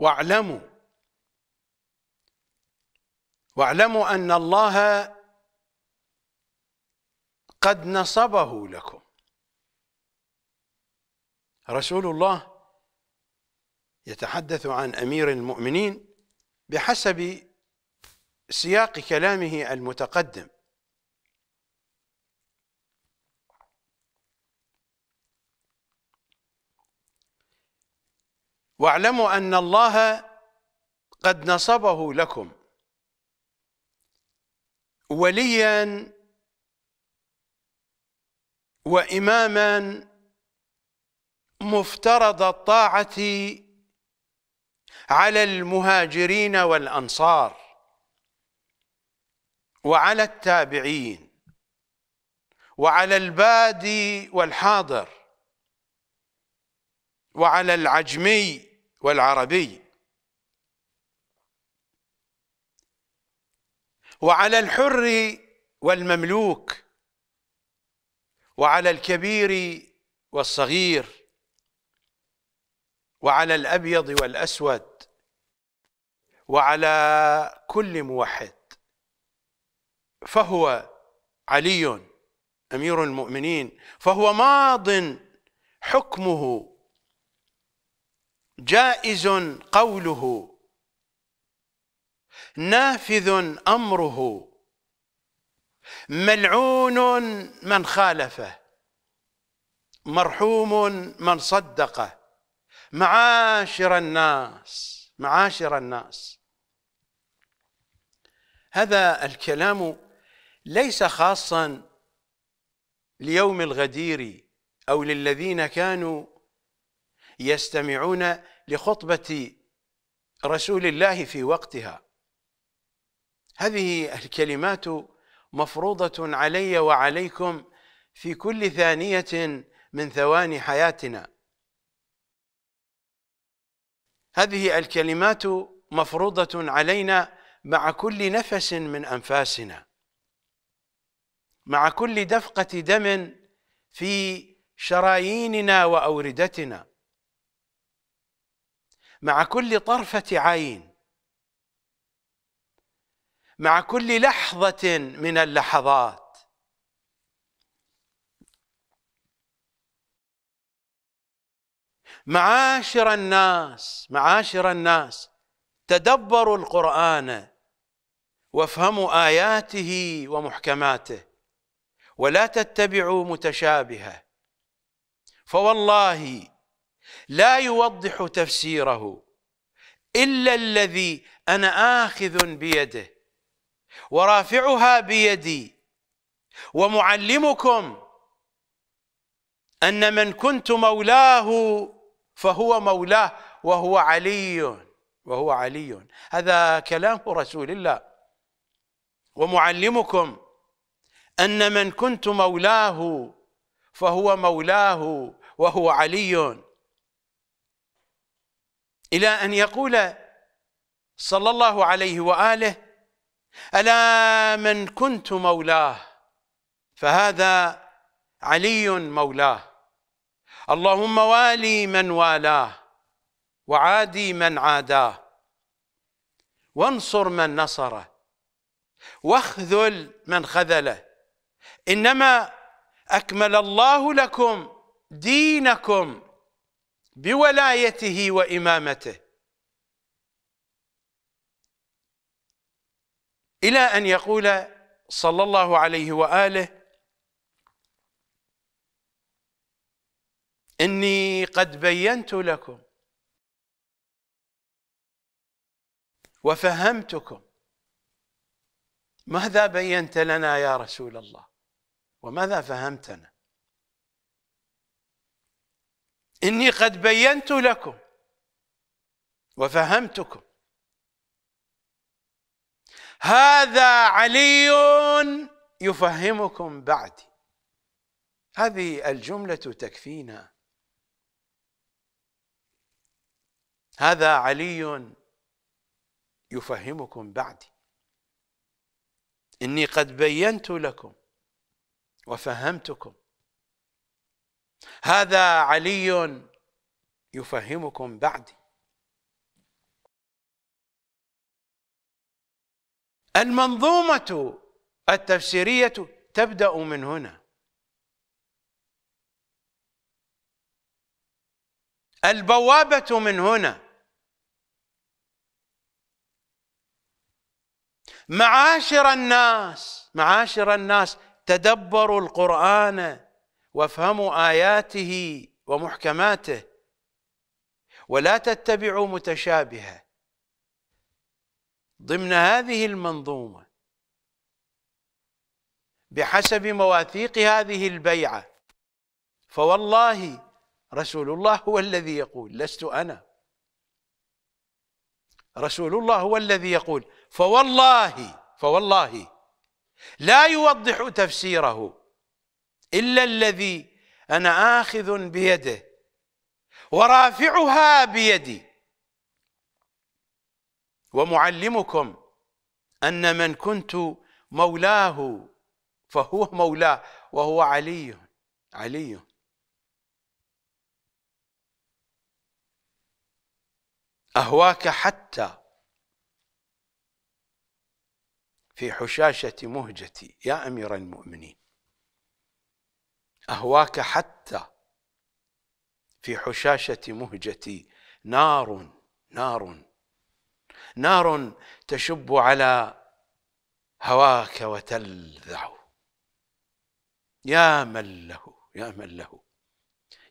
واعلموا واعلموا أن الله قد نصبه لكم رسول الله يتحدث عن أمير المؤمنين بحسب سياق كلامه المتقدم واعلموا أن الله قد نصبه لكم وليا وإماما مفترض الطاعة على المهاجرين والأنصار وعلى التابعين وعلى البادي والحاضر وعلى العجمي والعربي وعلى الحر والمملوك وعلى الكبير والصغير وعلى الأبيض والأسود وعلى كل موحد فهو علي أمير المؤمنين فهو ماضٍ حكمه جائز قوله نافذ امره ملعون من خالفه مرحوم من صدقه معاشر الناس معاشر الناس هذا الكلام ليس خاصا ليوم الغدير او للذين كانوا يستمعون لخطبة رسول الله في وقتها هذه الكلمات مفروضة علي وعليكم في كل ثانية من ثواني حياتنا هذه الكلمات مفروضة علينا مع كل نفس من أنفاسنا مع كل دفقة دم في شراييننا وأوردتنا مع كل طرفة عين مع كل لحظة من اللحظات معاشر الناس معاشر الناس تدبروا القرآن وافهموا آياته ومحكماته ولا تتبعوا متشابهة فوالله لا يوضح تفسيره إلا الذي أنا آخذ بيده ورافعها بيدي ومعلمكم أن من كنت مولاه فهو مولاه وهو علي وهو علي هذا كلام رسول الله ومعلمكم أن من كنت مولاه فهو مولاه وهو علي إلى أن يقول صلى الله عليه وآله ألا من كنت مولاه فهذا علي مولاه اللهم والي من والاه وعادي من عاداه وانصر من نصره واخذل من خذله انما اكمل الله لكم دينكم بولايته وامامته الى ان يقول صلى الله عليه واله اني قد بينت لكم وفهمتكم ماذا بينت لنا يا رسول الله وماذا فهمتنا إني قد بينت لكم وفهمتكم هذا علي يفهمكم بعدي هذه الجملة تكفينا هذا علي يفهمكم بعدي إني قد بينت لكم وفهمتكم هذا علي يفهمكم بعدي المنظومة التفسيرية تبدأ من هنا البوابة من هنا معاشر الناس معاشر الناس تدبروا القرآن وافهموا آياته ومحكماته ولا تتبعوا متشابهه ضمن هذه المنظومه بحسب مواثيق هذه البيعه فوالله رسول الله هو الذي يقول لست انا رسول الله هو الذي يقول فوالله فوالله لا يوضح تفسيره إلا الذي أنا آخذ بيده ورافعها بيدي ومعلمكم أن من كنت مولاه فهو مولاه وهو علي علي أهواك حتى في حشاشة مهجتي يا أمير المؤمنين أهواك حتى في حشاشة مهجتي نار نار نار تشب على هواك وتلذع يا من له يا من له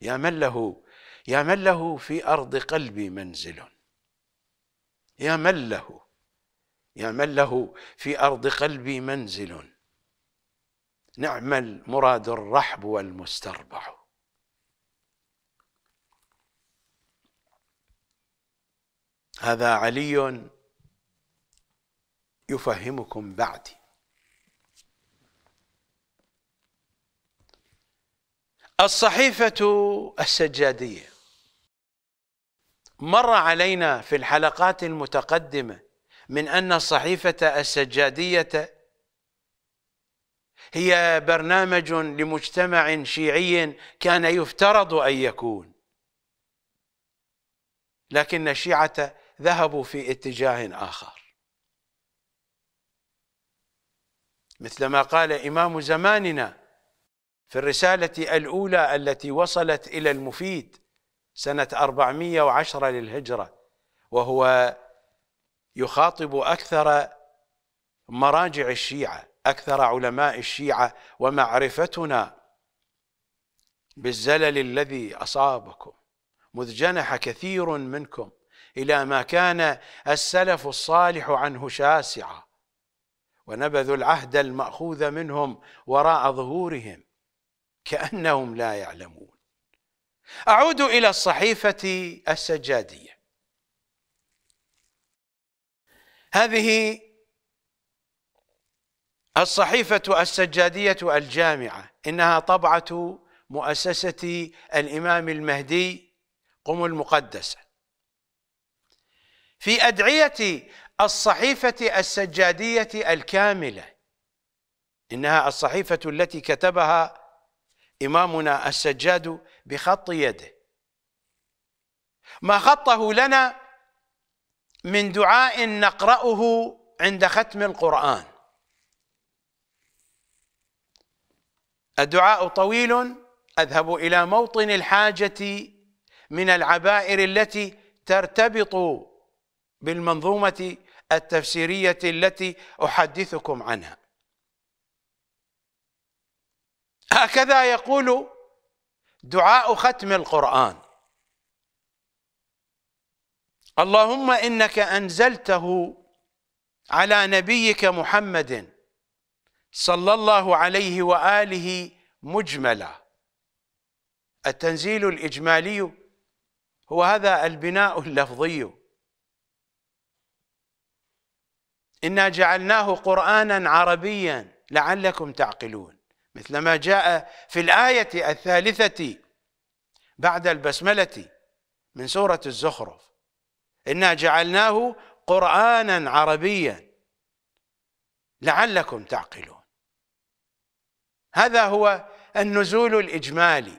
يا من له يا من له في أرض قلبي منزل يا من له يا من له في أرض قلبي منزل نعم المراد الرحب والمستربح هذا علي يفهمكم بعدي الصحيفة السجادية مر علينا في الحلقات المتقدمة من أن الصحيفة السجادية هي برنامج لمجتمع شيعي كان يفترض ان يكون لكن الشيعه ذهبوا في اتجاه اخر مثل ما قال امام زماننا في الرساله الاولى التي وصلت الى المفيد سنه 410 للهجره وهو يخاطب اكثر مراجع الشيعه أكثر علماء الشيعة ومعرفتنا بالزلل الذي أصابكم مذ جنح كثير منكم إلى ما كان السلف الصالح عنه شاسعا ونبذوا العهد المأخوذ منهم وراء ظهورهم كأنهم لا يعلمون أعود إلى الصحيفة السجادية هذه الصحيفة السجادية الجامعة إنها طبعة مؤسسة الإمام المهدي قم المقدسة في أدعية الصحيفة السجادية الكاملة إنها الصحيفة التي كتبها إمامنا السجاد بخط يده ما خطه لنا من دعاء نقرأه عند ختم القرآن الدعاء طويل اذهب الى موطن الحاجه من العبائر التي ترتبط بالمنظومه التفسيريه التي احدثكم عنها هكذا يقول دعاء ختم القرآن اللهم إنك أنزلته على نبيك محمد صلى الله عليه واله مجمله التنزيل الاجمالي هو هذا البناء اللفظي انا جعلناه قرانا عربيا لعلكم تعقلون مثل ما جاء في الايه الثالثه بعد البسمله من سوره الزخرف انا جعلناه قرانا عربيا لعلكم تعقلون هذا هو النزول الإجمالي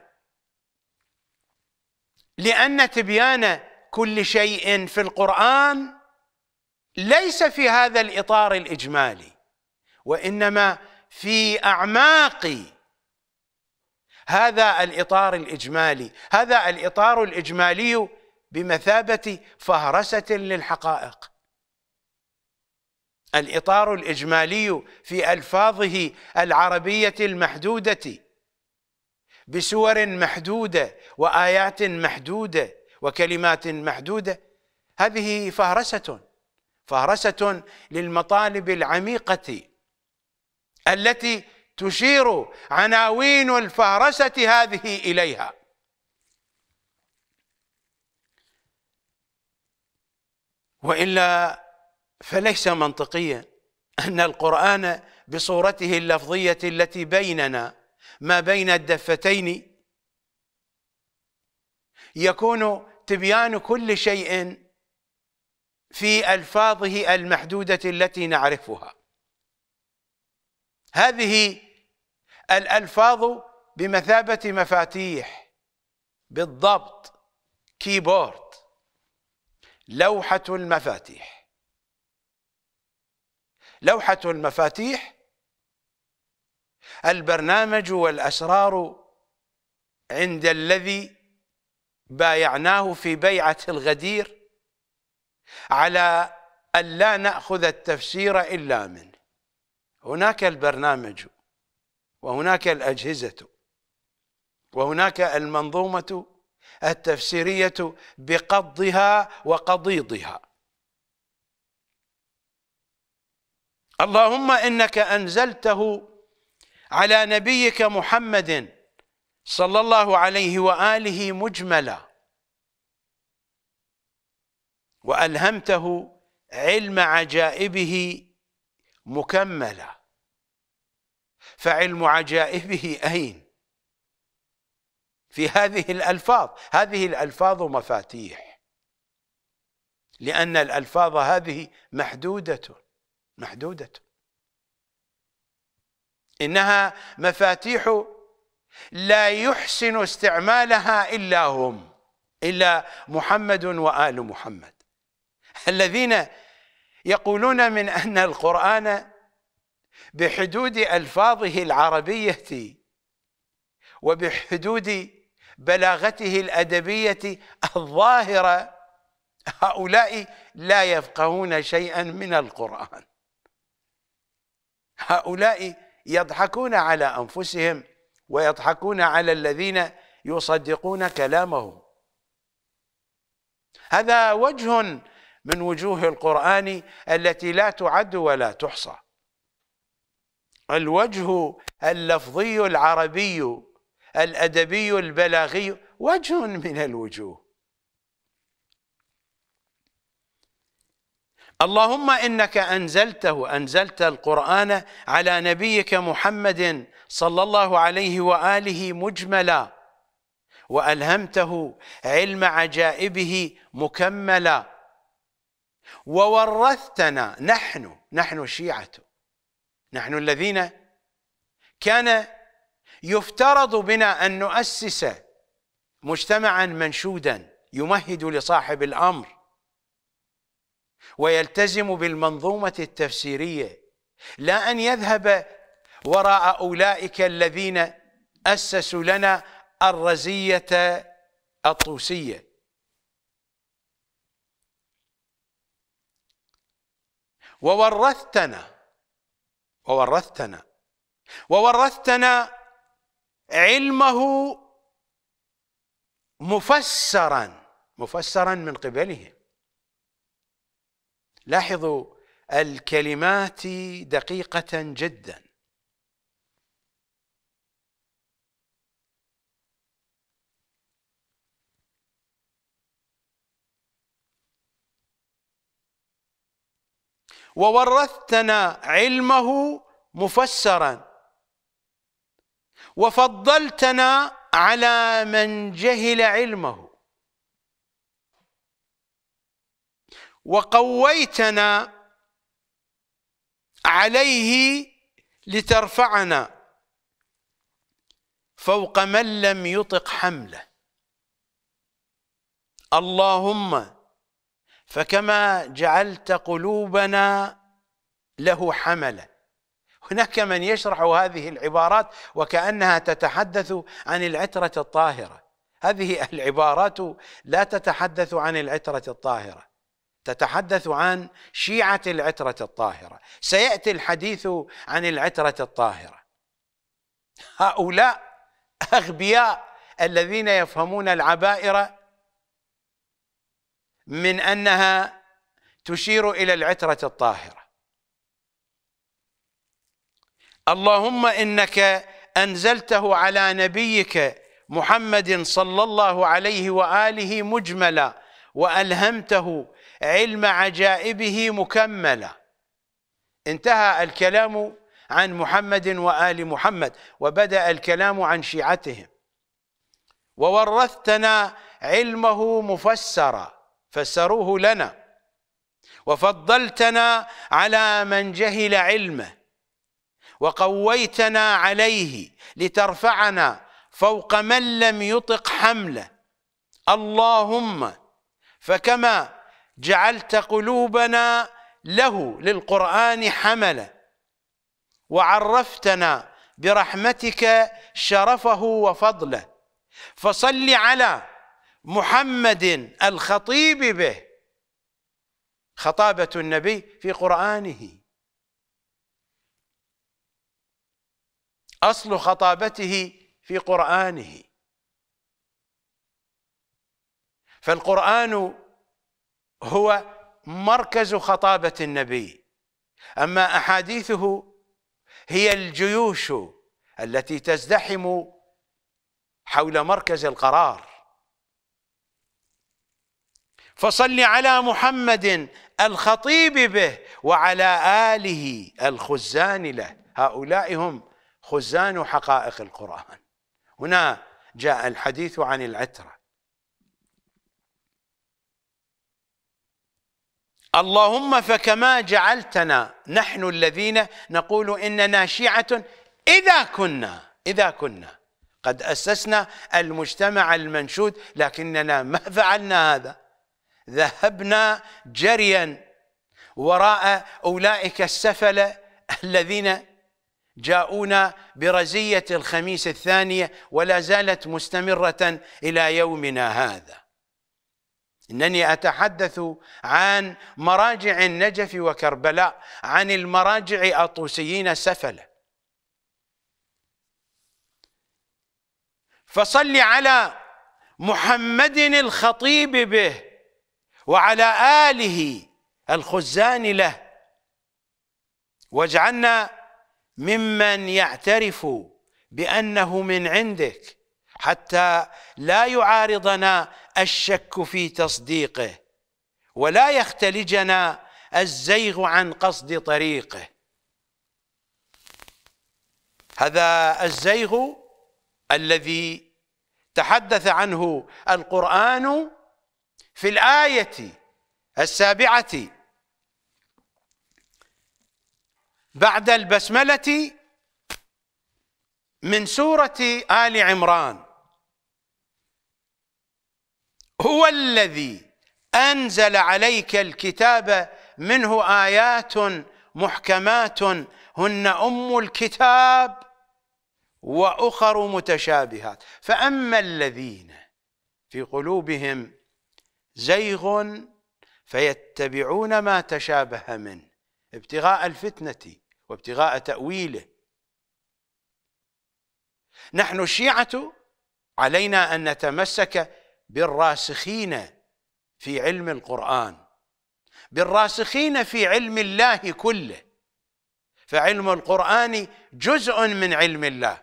لأن تبيان كل شيء في القرآن ليس في هذا الإطار الإجمالي وإنما في أعماق هذا الإطار الإجمالي هذا الإطار الإجمالي بمثابة فهرسة للحقائق الإطار الإجمالي في ألفاظه العربية المحدودة بسور محدودة وآيات محدودة وكلمات محدودة هذه فهرسة فهرسة للمطالب العميقة التي تشير عناوين الفهرسة هذه إليها وإلا فليس منطقيا أن القرآن بصورته اللفظية التي بيننا ما بين الدفتين يكون تبيان كل شيء في ألفاظه المحدودة التي نعرفها هذه الألفاظ بمثابة مفاتيح بالضبط كيبورد لوحة المفاتيح لوحة المفاتيح البرنامج والأسرار عند الذي بايعناه في بيعة الغدير على أن لا نأخذ التفسير إلا منه هناك البرنامج وهناك الأجهزة وهناك المنظومة التفسيرية بقضها وقضيضها اللهم إنك أنزلته على نبيك محمد صلى الله عليه وآله مجملا وألهمته علم عجائبه مكملا فعلم عجائبه أين في هذه الألفاظ هذه الألفاظ مفاتيح لأن الألفاظ هذه محدودة محدودة إنها مفاتيح لا يحسن استعمالها إلا هم إلا محمد وآل محمد الذين يقولون من أن القرآن بحدود ألفاظه العربية وبحدود بلاغته الأدبية الظاهرة هؤلاء لا يفقهون شيئا من القرآن هؤلاء يضحكون على أنفسهم ويضحكون على الذين يصدقون كلامه هذا وجه من وجوه القرآن التي لا تعد ولا تحصى الوجه اللفظي العربي الأدبي البلاغي وجه من الوجوه اللهم إنك أنزلته أنزلت القرآن على نبيك محمد صلى الله عليه وآله مجملا وألهمته علم عجائبه مكملا وورثتنا نحن نحن الشيعه نحن الذين كان يفترض بنا أن نؤسس مجتمعا منشودا يمهد لصاحب الأمر ويلتزم بالمنظومة التفسيرية لا أن يذهب وراء أولئك الذين أسسوا لنا الرزية الطوسية وورثتنا وورثتنا وورثتنا علمه مفسرا مفسرا من قبلهم لاحظوا الكلمات دقيقة جدا وورثتنا علمه مفسرا وفضلتنا على من جهل علمه وقويتنا عليه لترفعنا فوق من لم يطق حمله اللهم فكما جعلت قلوبنا له حمله هناك من يشرح هذه العبارات وكأنها تتحدث عن العترة الطاهرة هذه العبارات لا تتحدث عن العترة الطاهرة تتحدث عن شيعة العترة الطاهرة سيأتي الحديث عن العترة الطاهرة هؤلاء أغبياء الذين يفهمون العبائر من أنها تشير إلى العترة الطاهرة اللهم إنك أنزلته على نبيك محمد صلى الله عليه وآله مجملا وألهمته علم عجائبه مكملة انتهى الكلام عن محمد وآل محمد وبدأ الكلام عن شيعتهم وورثتنا علمه مفسرا فسروه لنا وفضلتنا على من جهل علمه وقويتنا عليه لترفعنا فوق من لم يطق حمله اللهم فكما جعلت قلوبنا له للقرآن حملة وعرفتنا برحمتك شرفه وفضله فصل على محمد الخطيب به خطابة النبي في قرآنه أصل خطابته في قرآنه فالقرآن هو مركز خطابة النبي أما أحاديثه هي الجيوش التي تزدحم حول مركز القرار فصل على محمد الخطيب به وعلى آله الخزان له هؤلاء هم خزان حقائق القرآن هنا جاء الحديث عن العترة اللهم فكما جعلتنا نحن الذين نقول إننا شيعة إذا كنا إذا كنا قد أسسنا المجتمع المنشود لكننا ما فعلنا هذا ذهبنا جريا وراء أولئك السفلة الذين جاءونا برزية الخميس الثانية ولا زالت مستمرة إلى يومنا هذا إنني أتحدث عن مراجع النجف وكربلاء عن المراجع الطوسيين السفلة فصل على محمد الخطيب به وعلى آله الخزان له واجعلنا ممن يعترف بأنه من عندك حتى لا يعارضنا الشك في تصديقه ولا يختلجنا الزيغ عن قصد طريقه هذا الزيغ الذي تحدث عنه القرآن في الآية السابعة بعد البسملة من سورة آل عمران هو الذي أنزل عليك الكتاب منه آيات محكمات هن أم الكتاب وأخر متشابهات فأما الذين في قلوبهم زيغ فيتبعون ما تشابه منه ابتغاء الفتنة وابتغاء تأويله نحن الشيعة علينا أن نتمسك بالراسخين في علم القرآن بالراسخين في علم الله كله فعلم القرآن جزء من علم الله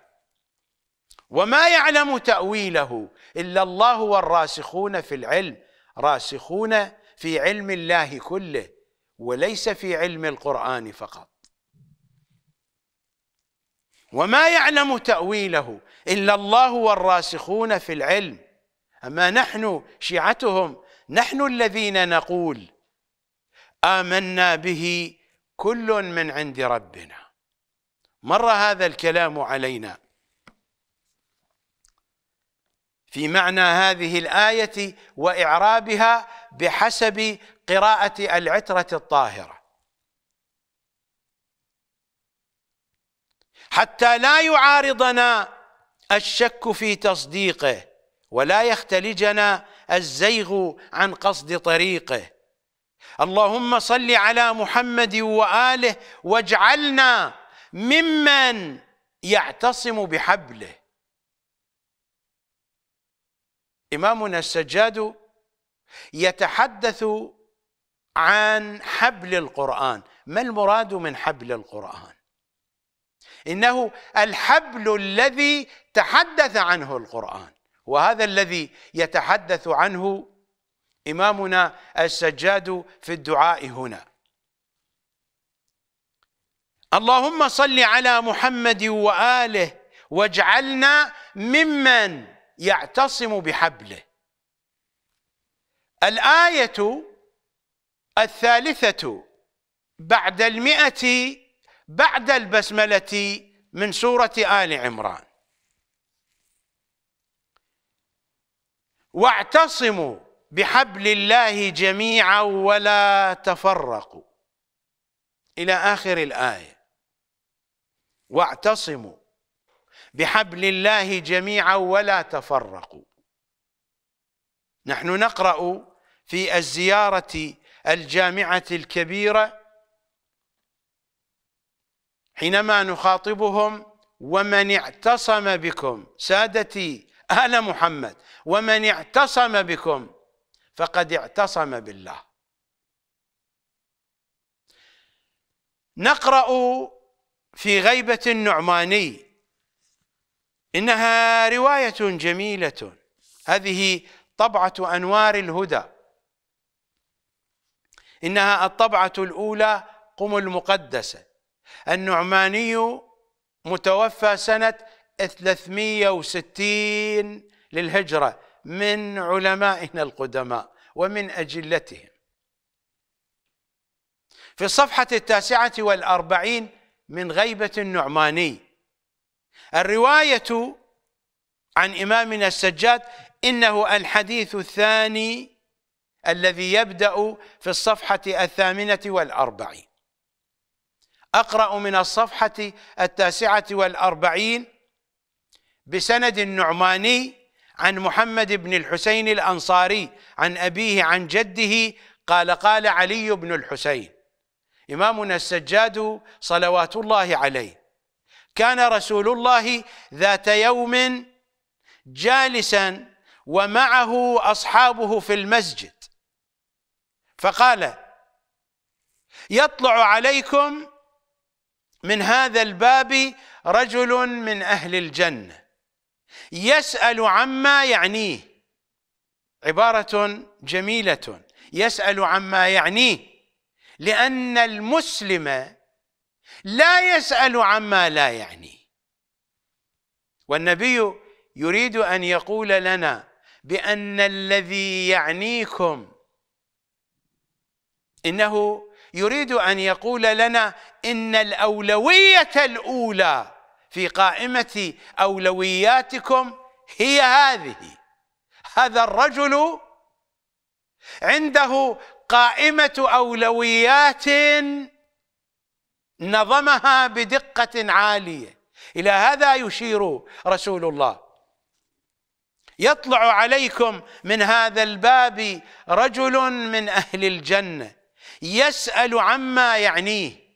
وما يعلم تأويله إلا الله والراسخون في العلم راسخون في علم الله كله وليس في علم القرآن فقط وما يعلم تأويله إلا الله والراسخون في العلم اما نحن شيعتهم نحن الذين نقول امنا به كل من عند ربنا مر هذا الكلام علينا في معنى هذه الايه واعرابها بحسب قراءه العتره الطاهره حتى لا يعارضنا الشك في تصديقه ولا يختلجنا الزيغ عن قصد طريقه اللهم صل على محمد واله واجعلنا ممن يعتصم بحبله امامنا السجاد يتحدث عن حبل القران ما المراد من حبل القران انه الحبل الذي تحدث عنه القران وهذا الذي يتحدث عنه إمامنا السجاد في الدعاء هنا اللهم صل على محمد وآله واجعلنا ممن يعتصم بحبله الآية الثالثة بعد المئة بعد البسملة من سورة آل عمران واعتصموا بحبل الله جميعا ولا تفرقوا إلى آخر الآية واعتصموا بحبل الله جميعا ولا تفرقوا نحن نقرأ في الزيارة الجامعة الكبيرة حينما نخاطبهم ومن اعتصم بكم سادتي آل محمد ومن اعتصم بكم فقد اعتصم بالله نقرأ في غيبة النعماني إنها رواية جميلة هذه طبعة أنوار الهدى إنها الطبعة الأولى قم المقدسة النعماني متوفى سنة 360 للهجرة من علمائنا القدماء ومن أجلتهم في الصفحة التاسعة والأربعين من غيبة النعماني الرواية عن إمامنا السجاد إنه الحديث الثاني الذي يبدأ في الصفحة الثامنة والأربعين أقرأ من الصفحة التاسعة والأربعين بسند النعماني عن محمد بن الحسين الأنصاري عن أبيه عن جده قال قال علي بن الحسين إمامنا السجاد صلوات الله عليه كان رسول الله ذات يوم جالسا ومعه أصحابه في المسجد فقال يطلع عليكم من هذا الباب رجل من أهل الجنة يسأل عما يعنيه عبارة جميلة يسأل عما يعنيه لأن المسلم لا يسأل عما لا يعنيه والنبي يريد أن يقول لنا بأن الذي يعنيكم إنه يريد أن يقول لنا إن الأولوية الأولى في قائمة أولوياتكم هي هذه هذا الرجل عنده قائمة أولويات نظمها بدقة عالية إلى هذا يشير رسول الله يطلع عليكم من هذا الباب رجل من أهل الجنة يسأل عما يعنيه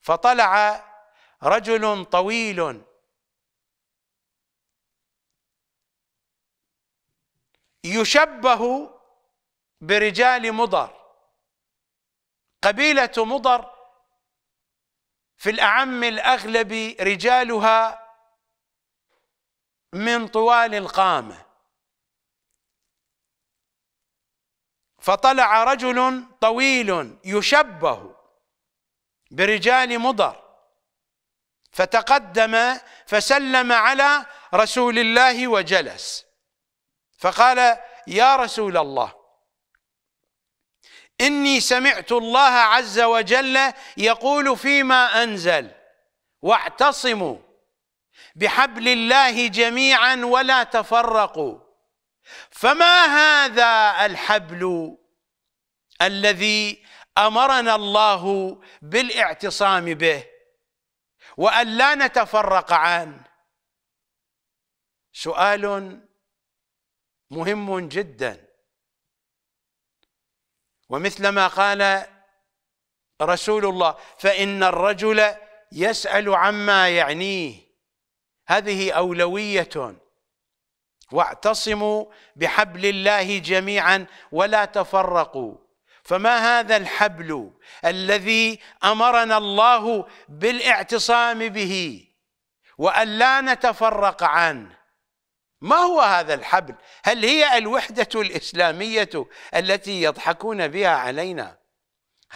فطلع رجل طويل يشبه برجال مضر قبيلة مضر في الأعم الأغلب رجالها من طوال القامة فطلع رجل طويل يشبه برجال مضر فتقدم فسلم على رسول الله وجلس فقال يا رسول الله إني سمعت الله عز وجل يقول فيما أنزل واعتصموا بحبل الله جميعا ولا تفرقوا فما هذا الحبل الذي أمرنا الله بالاعتصام به وأن لا نتفرق عنه سؤال مهم جدا ومثلما قال رسول الله فإن الرجل يسأل عما يعنيه هذه أولوية واعتصموا بحبل الله جميعا ولا تفرقوا فما هذا الحبل الذي امرنا الله بالاعتصام به وان لا نتفرق عنه ما هو هذا الحبل هل هي الوحده الاسلاميه التي يضحكون بها علينا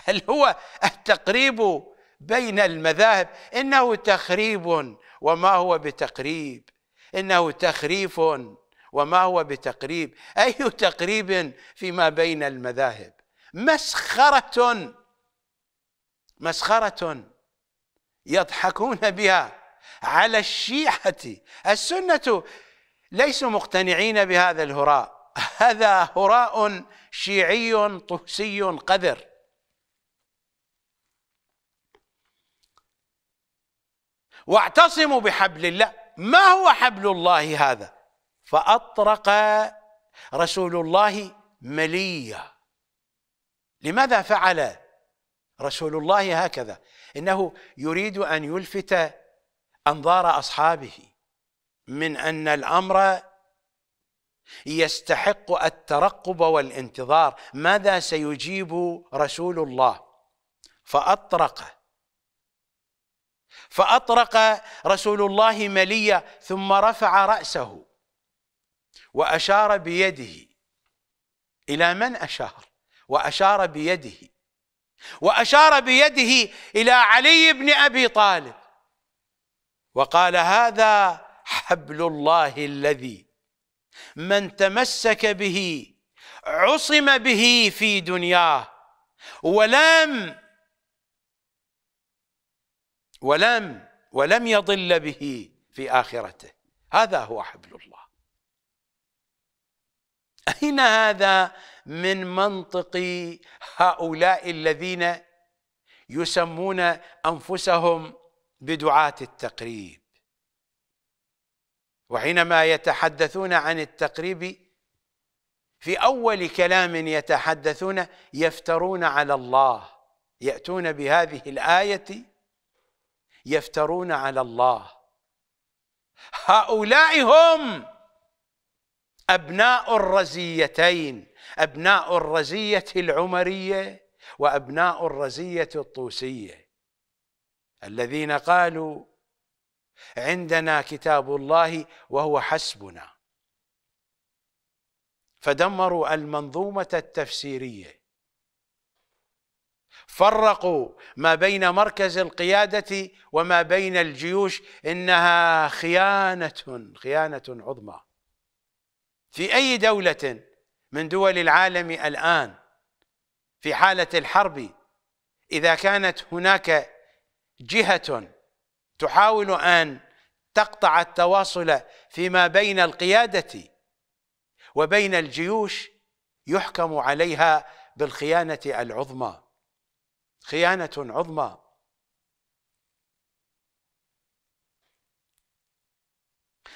هل هو التقريب بين المذاهب انه تخريب وما هو بتقريب انه تخريف وما هو بتقريب اي تقريب فيما بين المذاهب مسخرة مسخرة يضحكون بها على الشيعة السنة ليسوا مقتنعين بهذا الهراء هذا هراء شيعي طوسي قذر واعتصموا بحبل الله ما هو حبل الله هذا فأطرق رسول الله مليه لماذا فعل رسول الله هكذا انه يريد ان يلفت انظار اصحابه من ان الامر يستحق الترقب والانتظار ماذا سيجيب رسول الله فاطرق فاطرق رسول الله مليا ثم رفع راسه واشار بيده الى من اشار وأشار بيده وأشار بيده إلى علي بن أبي طالب وقال هذا حبل الله الذي من تمسك به عصم به في دنياه ولم ولم ولم يضل به في آخرته هذا هو حبل الله أين هذا من منطق هؤلاء الذين يسمون أنفسهم بدعاة التقريب وحينما يتحدثون عن التقريب في أول كلام يتحدثون يفترون على الله يأتون بهذه الآية يفترون على الله هؤلاء هم أبناء الرزيتين أبناء الرزية العمرية وأبناء الرزية الطوسية الذين قالوا عندنا كتاب الله وهو حسبنا فدمروا المنظومة التفسيرية فرقوا ما بين مركز القيادة وما بين الجيوش إنها خيانة خيانة عظمى في أي دولة من دول العالم الآن في حالة الحرب إذا كانت هناك جهة تحاول أن تقطع التواصل فيما بين القيادة وبين الجيوش يحكم عليها بالخيانة العظمى خيانة عظمى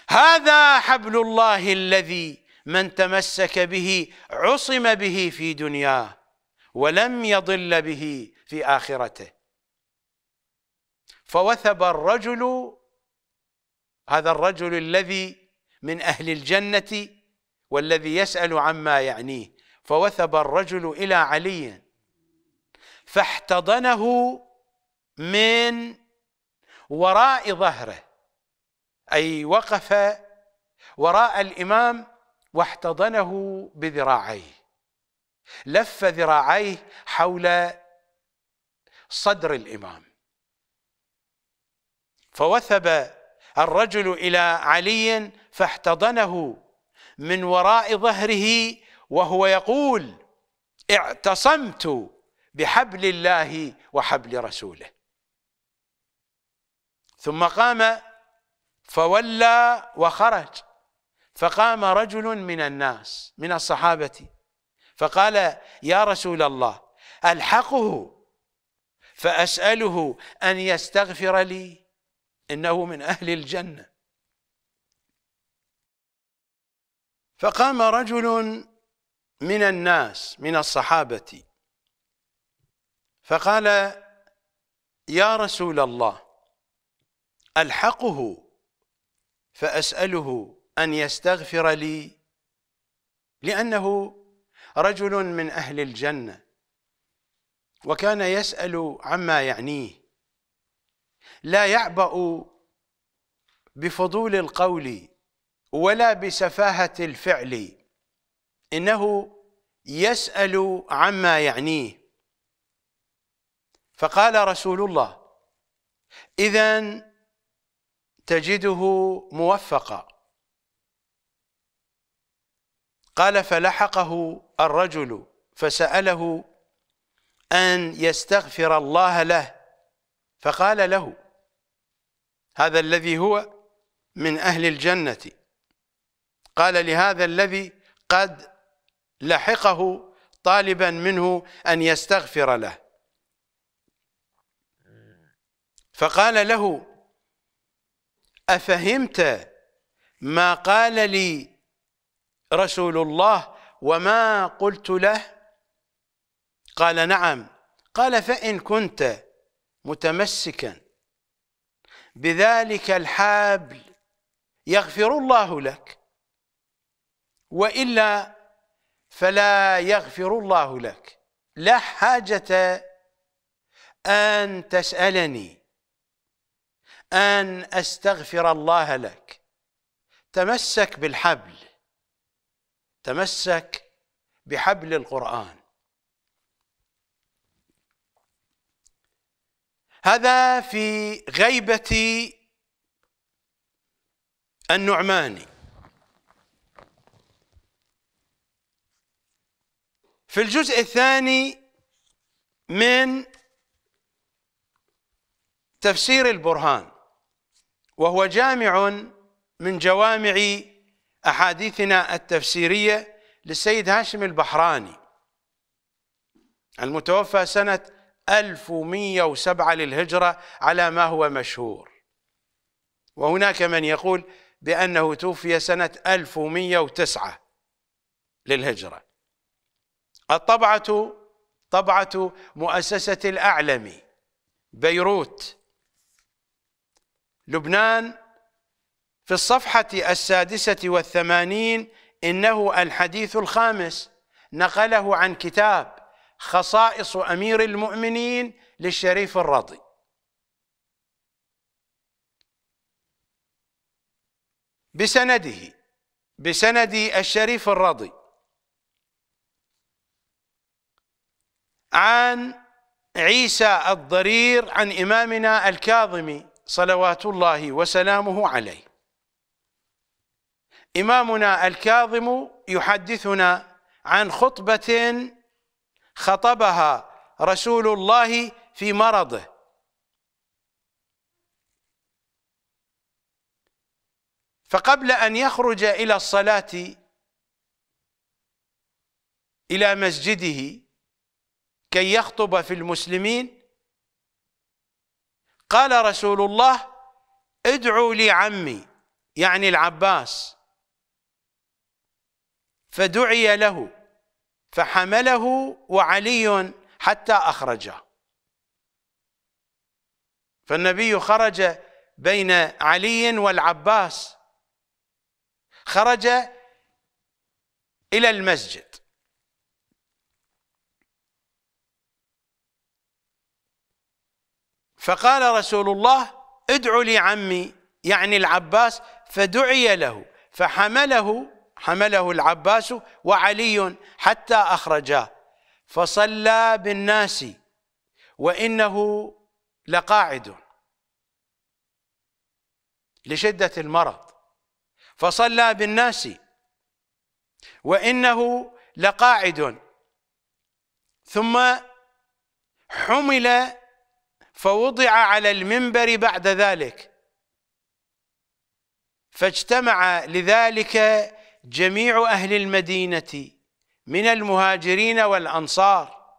هذا حبل الله الذي من تمسك به عصم به في دنياه ولم يضل به في آخرته فوثب الرجل هذا الرجل الذي من أهل الجنة والذي يسأل عما يعنيه فوثب الرجل إلى علي فاحتضنه من وراء ظهره أي وقف وراء الإمام واحتضنه بذراعيه لف ذراعيه حول صدر الامام فوثب الرجل الى علي فاحتضنه من وراء ظهره وهو يقول اعتصمت بحبل الله وحبل رسوله ثم قام فولى وخرج فقام رجل من الناس من الصحابة فقال يا رسول الله ألحقه فأسأله أن يستغفر لي إنه من أهل الجنة فقام رجل من الناس من الصحابة فقال يا رسول الله ألحقه فأسأله أن يستغفر لي لأنه رجل من أهل الجنة وكان يسأل عما يعنيه لا يعبأ بفضول القول ولا بسفاهة الفعل إنه يسأل عما يعنيه فقال رسول الله إذا تجده موفقا قال فلحقه الرجل فسأله أن يستغفر الله له فقال له هذا الذي هو من أهل الجنة قال لهذا الذي قد لحقه طالبا منه أن يستغفر له فقال له أفهمت ما قال لي رسول الله وما قلت له قال نعم قال فإن كنت متمسكا بذلك الحبل يغفر الله لك وإلا فلا يغفر الله لك لا حاجة أن تسألني أن أستغفر الله لك تمسك بالحبل تمسك بحبل القرآن هذا في غيبة النعماني في الجزء الثاني من تفسير البرهان وهو جامع من جوامع أحاديثنا التفسيرية للسيد هاشم البحراني المتوفى سنة 1107 للهجرة على ما هو مشهور وهناك من يقول بأنه توفي سنة 1109 للهجرة الطبعة طبعة مؤسسة الأعلمي بيروت لبنان في الصفحة السادسة والثمانين إنه الحديث الخامس نقله عن كتاب خصائص أمير المؤمنين للشريف الرضي بسنده بسند الشريف الرضي عن عيسى الضرير عن إمامنا الكاظمي صلوات الله وسلامه عليه إمامنا الكاظم يحدثنا عن خطبة خطبها رسول الله في مرضه فقبل أن يخرج إلى الصلاة إلى مسجده كي يخطب في المسلمين قال رسول الله ادعوا لي عمي يعني العباس فدعي له فحمله وعلي حتى أخرجه فالنبي خرج بين علي والعباس خرج إلى المسجد فقال رسول الله ادعوا لي عمي يعني العباس فدعي له فحمله حمله العباس وعلي حتى أخرجاه فصلى بالناس وإنه لقاعد لشدة المرض فصلى بالناس وإنه لقاعد ثم حمل فوضع على المنبر بعد ذلك فاجتمع لذلك جميع أهل المدينة من المهاجرين والأنصار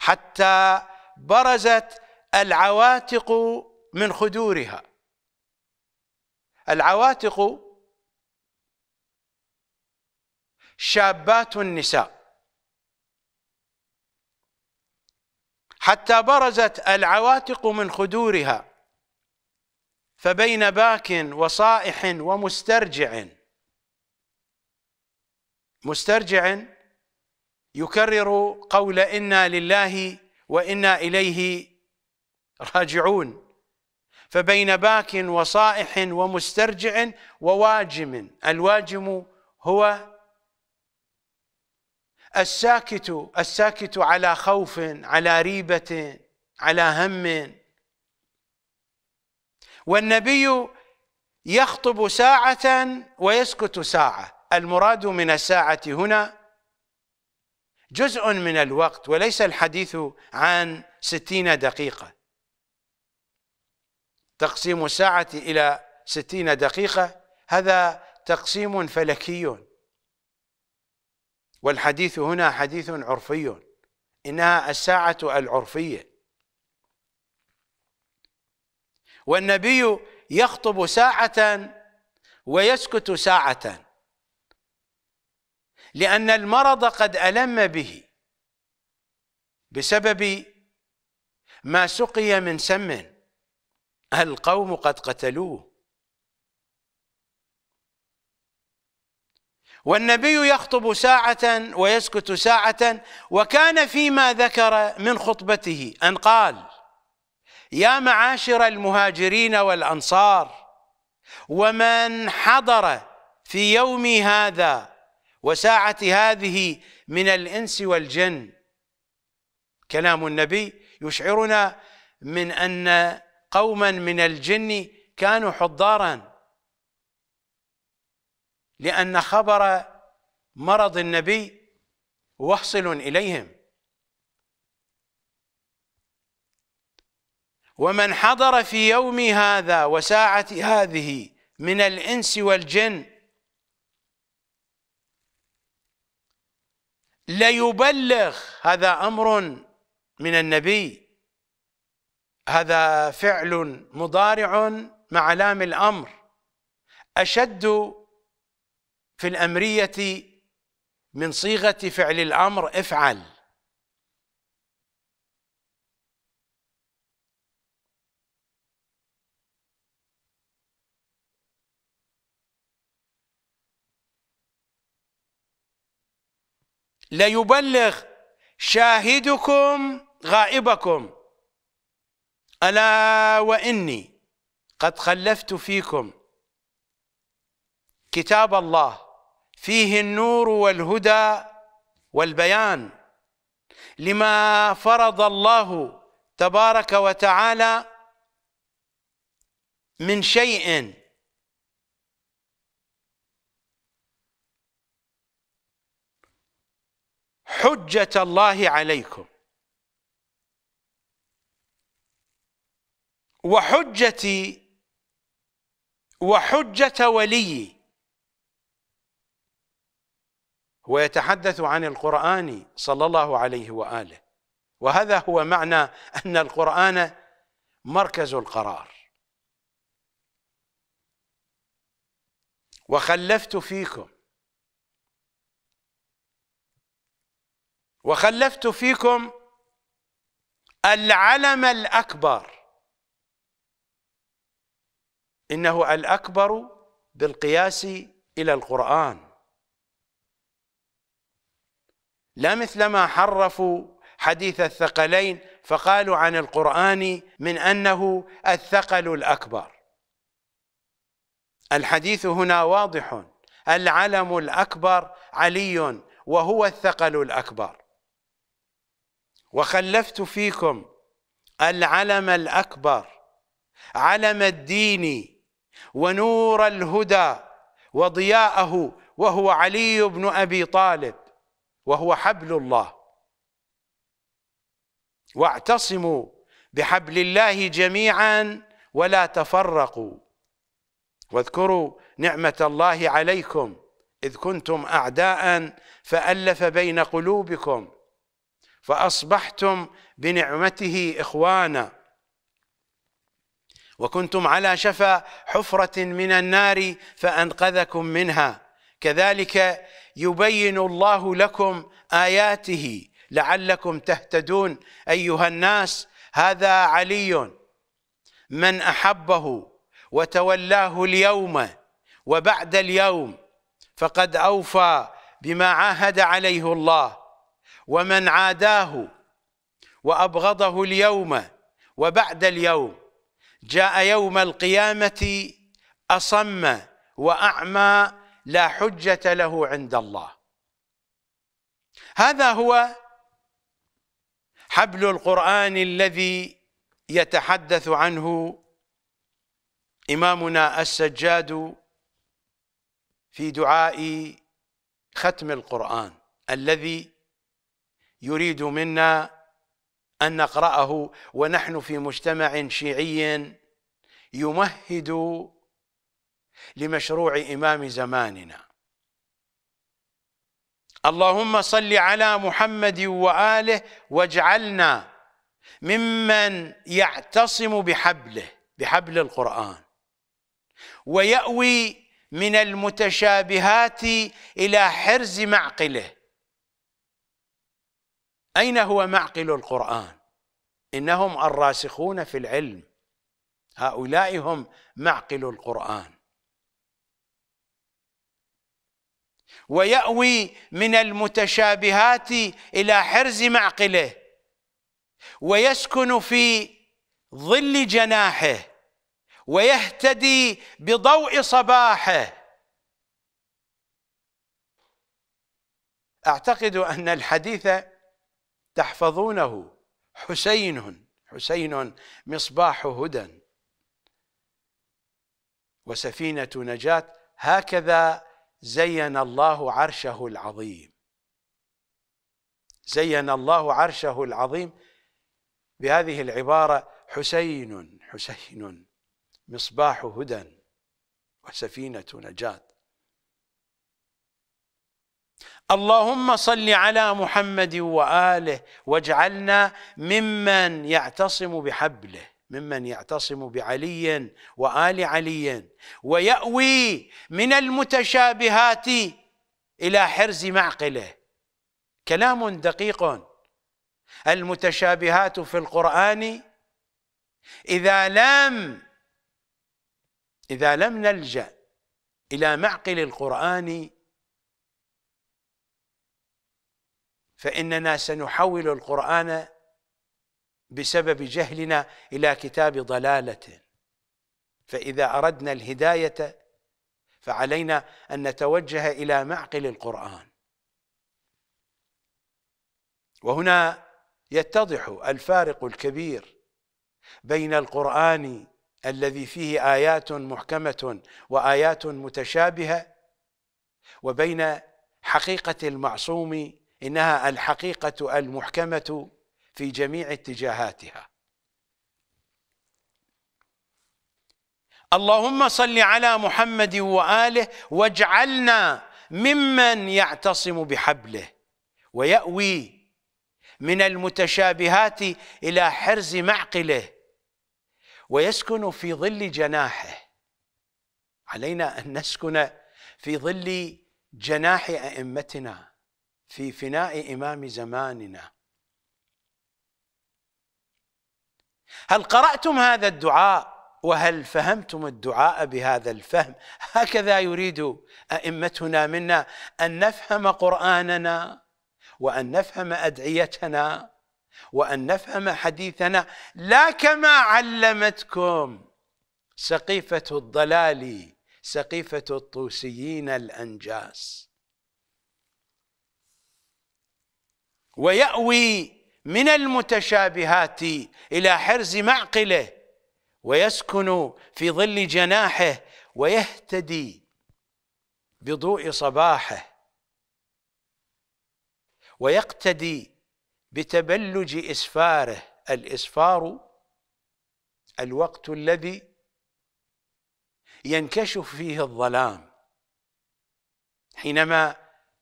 حتى برزت العواتق من خدورها العواتق شابات النساء حتى برزت العواتق من خدورها فبين باك وصائح ومسترجع مسترجع يكرر قول انا لله وانا اليه راجعون فبين باك وصائح ومسترجع وواجم الواجم هو الساكت الساكت على خوف على ريبه على هم والنبي يخطب ساعه ويسكت ساعه المراد من الساعة هنا جزء من الوقت وليس الحديث عن ستين دقيقة تقسيم الساعة إلى ستين دقيقة هذا تقسيم فلكي والحديث هنا حديث عرفي إنها الساعة العرفية والنبي يخطب ساعة ويسكت ساعة لأن المرض قد ألم به بسبب ما سقي من سم القوم قد قتلوه والنبي يخطب ساعة ويسكت ساعة وكان فيما ذكر من خطبته أن قال يا معاشر المهاجرين والأنصار ومن حضر في يومي هذا وساعة هذه من الإنس والجن كلام النبي يشعرنا من أن قوما من الجن كانوا حضارا لأن خبر مرض النبي وحصل إليهم ومن حضر في يوم هذا وساعة هذه من الإنس والجن ليبلغ هذا أمر من النبي هذا فعل مضارع مع لام الأمر أشد في الأمرية من صيغة فعل الأمر افعل ليبلغ شاهدكم غائبكم ألا وإني قد خلفت فيكم كتاب الله فيه النور والهدى والبيان لما فرض الله تبارك وتعالى من شيء حجة الله عليكم وحجتي وحجة وليي هو يتحدث عن القرآن صلى الله عليه وآله وهذا هو معنى أن القرآن مركز القرار وخلفت فيكم وخلفت فيكم العلم الأكبر إنه الأكبر بالقياس إلى القرآن لا مثلما حرفوا حديث الثقلين فقالوا عن القرآن من أنه الثقل الأكبر الحديث هنا واضح العلم الأكبر علي وهو الثقل الأكبر وخلفت فيكم العلم الأكبر علم الدين ونور الهدى وضياءه وهو علي بن أبي طالب وهو حبل الله واعتصموا بحبل الله جميعا ولا تفرقوا واذكروا نعمة الله عليكم إذ كنتم أعداء فألف بين قلوبكم فاصبحتم بنعمته اخوانا وكنتم على شفا حفره من النار فانقذكم منها كذلك يبين الله لكم اياته لعلكم تهتدون ايها الناس هذا علي من احبه وتولاه اليوم وبعد اليوم فقد اوفى بما عاهد عليه الله ومن عاداه وأبغضه اليوم وبعد اليوم جاء يوم القيامة أصم وأعمى لا حجة له عند الله هذا هو حبل القرآن الذي يتحدث عنه إمامنا السجاد في دعاء ختم القرآن الذي يريد منا أن نقرأه ونحن في مجتمع شيعي يمهد لمشروع إمام زماننا اللهم صل على محمد وآله واجعلنا ممن يعتصم بحبله بحبل القرآن ويأوي من المتشابهات إلى حرز معقله أين هو معقل القرآن إنهم الراسخون في العلم هؤلاء هم معقل القرآن ويأوي من المتشابهات إلى حرز معقله ويسكن في ظل جناحه ويهتدي بضوء صباحه أعتقد أن الحديث تحفظونه حسين حسين مصباح هدى وسفينة نجاة هكذا زين الله عرشه العظيم زين الله عرشه العظيم بهذه العبارة حسين حسين مصباح هدى وسفينة نجاة اللهم صل على محمد واله واجعلنا ممن يعتصم بحبله ممن يعتصم بعلي وال علي وياوي من المتشابهات الى حرز معقله كلام دقيق المتشابهات في القران اذا لم اذا لم نلجا الى معقل القران فإننا سنحول القرآن بسبب جهلنا إلى كتاب ضلالة فإذا أردنا الهداية فعلينا أن نتوجه إلى معقل القرآن وهنا يتضح الفارق الكبير بين القرآن الذي فيه آيات محكمة وآيات متشابهة وبين حقيقة المعصوم إنها الحقيقة المحكمة في جميع اتجاهاتها اللهم صل على محمد وآله واجعلنا ممن يعتصم بحبله ويأوي من المتشابهات إلى حرز معقله ويسكن في ظل جناحه علينا أن نسكن في ظل جناح أئمتنا في فناء إمام زماننا هل قرأتم هذا الدعاء وهل فهمتم الدعاء بهذا الفهم هكذا يريد أئمتنا منا أن نفهم قرآننا وأن نفهم أدعيتنا وأن نفهم حديثنا لا كما علمتكم سقيفة الضلال سقيفة الطوسيين الأنجاس ويأوي من المتشابهات إلى حرز معقله ويسكن في ظل جناحه ويهتدي بضوء صباحه ويقتدي بتبلج إسفاره الإسفار الوقت الذي ينكشف فيه الظلام حينما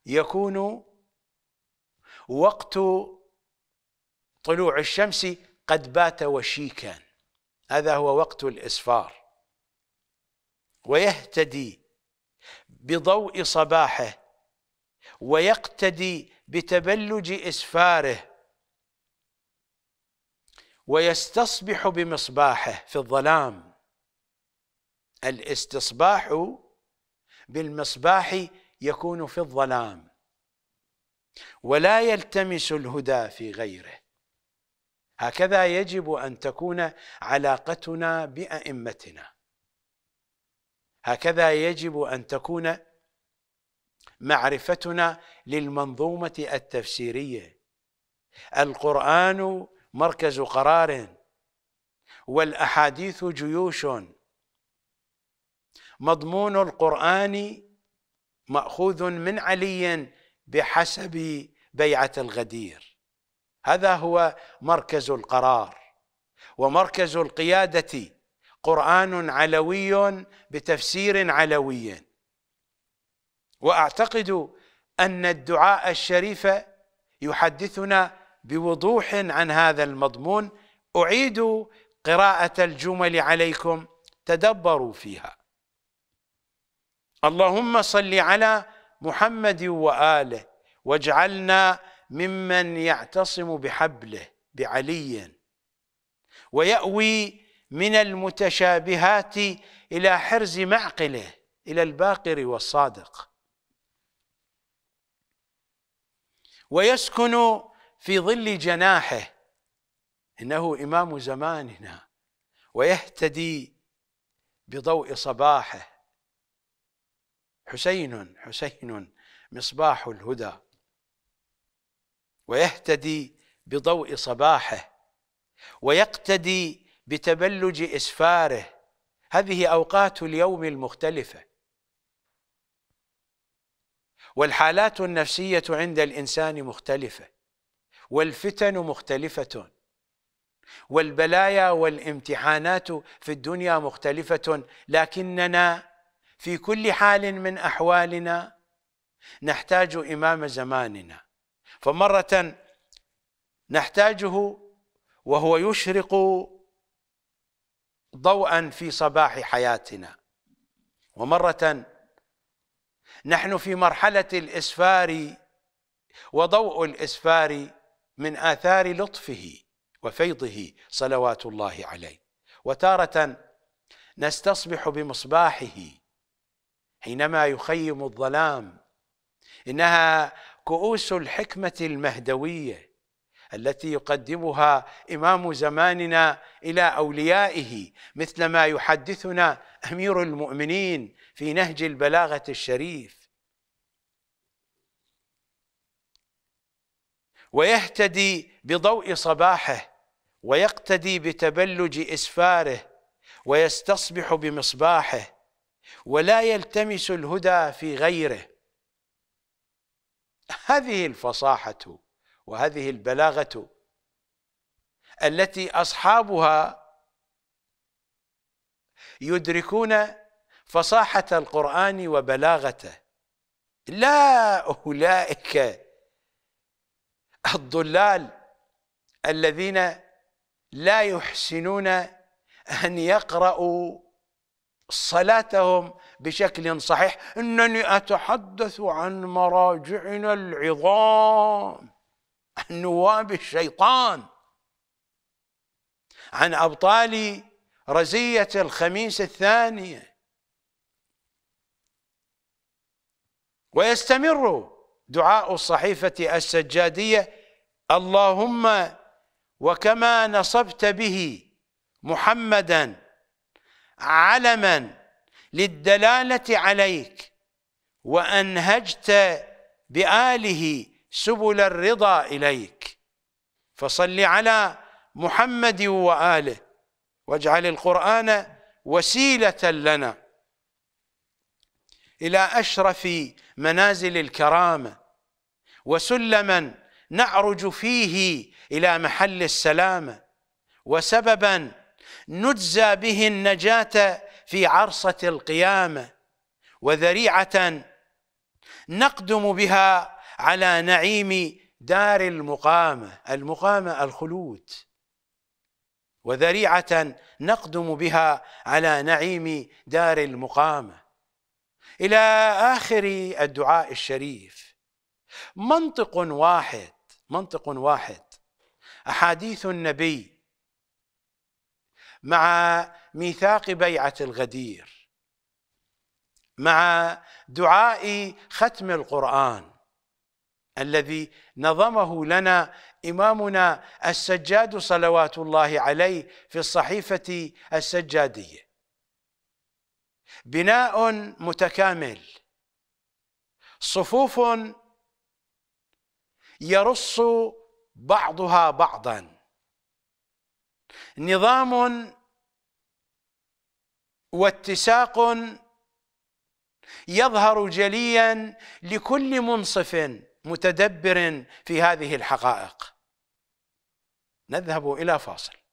يكون وقت طلوع الشمس قد بات وشيكا هذا هو وقت الإسفار ويهتدي بضوء صباحه ويقتدي بتبلج إسفاره ويستصبح بمصباحه في الظلام الاستصباح بالمصباح يكون في الظلام ولا يلتمس الهدى في غيره هكذا يجب ان تكون علاقتنا بائمتنا هكذا يجب ان تكون معرفتنا للمنظومه التفسيريه القران مركز قرار والاحاديث جيوش مضمون القران ماخوذ من علي بحسب بيعة الغدير هذا هو مركز القرار ومركز القيادة قرآن علوي بتفسير علوي وأعتقد أن الدعاء الشريف يحدثنا بوضوح عن هذا المضمون أعيد قراءة الجمل عليكم تدبروا فيها اللهم صل على محمد وآله واجعلنا ممن يعتصم بحبله بعلي ويأوي من المتشابهات إلى حرز معقله إلى الباقر والصادق ويسكن في ظل جناحه إنه إمام زماننا ويهتدي بضوء صباحه حسين حسين مصباح الهدى ويهتدي بضوء صباحه ويقتدي بتبلج اسفاره هذه اوقات اليوم المختلفه والحالات النفسيه عند الانسان مختلفه والفتن مختلفه والبلايا والامتحانات في الدنيا مختلفه لكننا في كل حال من احوالنا نحتاج امام زماننا فمرة نحتاجه وهو يشرق ضوءا في صباح حياتنا ومرة نحن في مرحلة الإسفار وضوء الإسفار من آثار لطفه وفيضه صلوات الله عليه وتارة نستصبح بمصباحه حينما يخيم الظلام إنها كؤوس الحكمه المهدويه التي يقدمها امام زماننا الى اوليائه مثل ما يحدثنا امير المؤمنين في نهج البلاغه الشريف ويهتدي بضوء صباحه ويقتدي بتبلج اسفاره ويستصبح بمصباحه ولا يلتمس الهدى في غيره هذه الفصاحة وهذه البلاغة التي أصحابها يدركون فصاحة القرآن وبلاغته لا أولئك الضلال الذين لا يحسنون أن يقرأوا صلاتهم بشكل صحيح انني اتحدث عن مراجعنا العظام عن نواب الشيطان عن ابطال رزيه الخميس الثانيه ويستمر دعاء الصحيفه السجاديه اللهم وكما نصبت به محمدا علما للدلاله عليك وانهجت باله سبل الرضا اليك فصل على محمد واله واجعل القران وسيله لنا الى اشرف منازل الكرامه وسلما نعرج فيه الى محل السلامه وسببا نجزى به النجاه في عرصه القيامه وذريعه نقدم بها على نعيم دار المقامه المقامه الخلود وذريعه نقدم بها على نعيم دار المقامه الى اخر الدعاء الشريف منطق واحد منطق واحد احاديث النبي مع ميثاق بيعة الغدير مع دعاء ختم القرآن الذي نظمه لنا إمامنا السجاد صلوات الله عليه في الصحيفة السجادية بناء متكامل صفوف يرص بعضها بعضا نظام واتساق يظهر جليا لكل منصف متدبر في هذه الحقائق نذهب الى فاصل